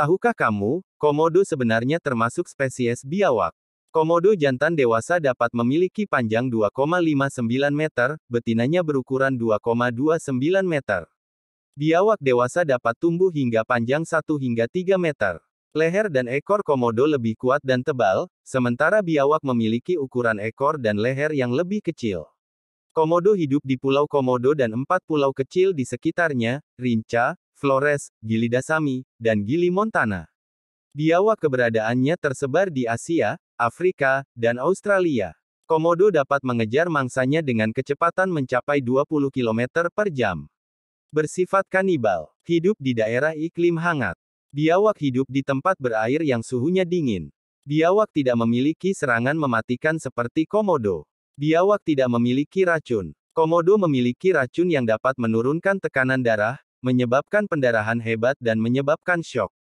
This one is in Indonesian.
Tahukah kamu, komodo sebenarnya termasuk spesies biawak. Komodo jantan dewasa dapat memiliki panjang 2,59 meter, betinanya berukuran 2,29 meter. Biawak dewasa dapat tumbuh hingga panjang 1 hingga 3 meter. Leher dan ekor komodo lebih kuat dan tebal, sementara biawak memiliki ukuran ekor dan leher yang lebih kecil. Komodo hidup di Pulau Komodo dan empat pulau kecil di sekitarnya, Rinca, Flores, Gili Dasami, dan Gili Montana. Biawak keberadaannya tersebar di Asia, Afrika, dan Australia. Komodo dapat mengejar mangsanya dengan kecepatan mencapai 20 km per jam. Bersifat kanibal, hidup di daerah iklim hangat. Biawak hidup di tempat berair yang suhunya dingin. Biawak tidak memiliki serangan mematikan seperti komodo. Biawak tidak memiliki racun. Komodo memiliki racun yang dapat menurunkan tekanan darah, menyebabkan pendarahan hebat dan menyebabkan shock.